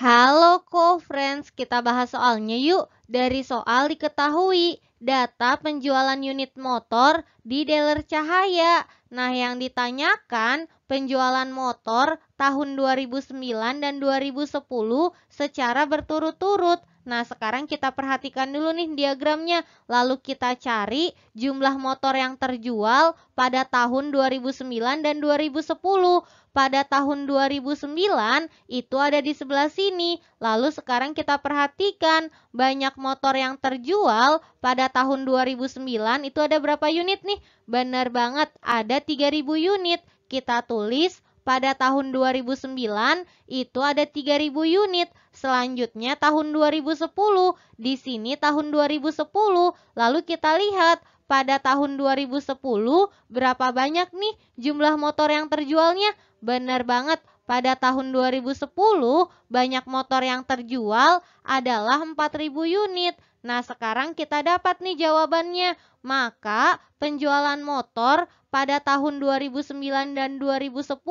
Halo co-friends, kita bahas soalnya yuk. Dari soal diketahui data penjualan unit motor di dealer cahaya. Nah yang ditanyakan penjualan motor tahun 2009 dan 2010 secara berturut-turut. Nah, sekarang kita perhatikan dulu nih diagramnya. Lalu kita cari jumlah motor yang terjual pada tahun 2009 dan 2010. Pada tahun 2009 itu ada di sebelah sini. Lalu sekarang kita perhatikan banyak motor yang terjual pada tahun 2009 itu ada berapa unit nih? Benar banget, ada 3000 unit kita tulis pada tahun 2009 itu ada 3000 unit. Selanjutnya tahun 2010, di sini tahun 2010. Lalu kita lihat pada tahun 2010 berapa banyak nih jumlah motor yang terjualnya? Benar banget, pada tahun 2010, banyak motor yang terjual adalah 4.000 unit. Nah, sekarang kita dapat nih jawabannya. Maka, penjualan motor pada tahun 2009 dan 2010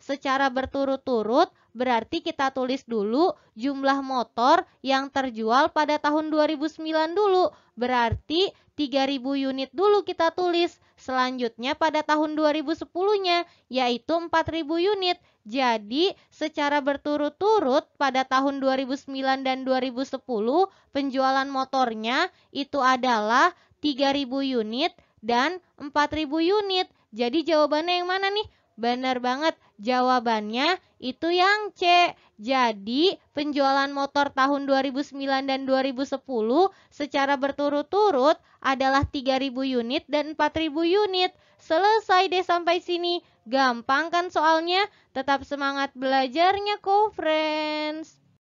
secara berturut-turut Berarti kita tulis dulu jumlah motor yang terjual pada tahun 2009 dulu. Berarti 3000 unit dulu kita tulis. Selanjutnya pada tahun 2010-nya yaitu 4000 unit. Jadi, secara berturut-turut pada tahun 2009 dan 2010, penjualan motornya itu adalah 3000 unit dan 4000 unit. Jadi jawabannya yang mana nih? Benar banget. Jawabannya itu yang C. Jadi, penjualan motor tahun 2009 dan 2010 secara berturut-turut adalah 3000 unit dan 4000 unit. Selesai deh sampai sini. Gampang kan soalnya? Tetap semangat belajarnya, co friends.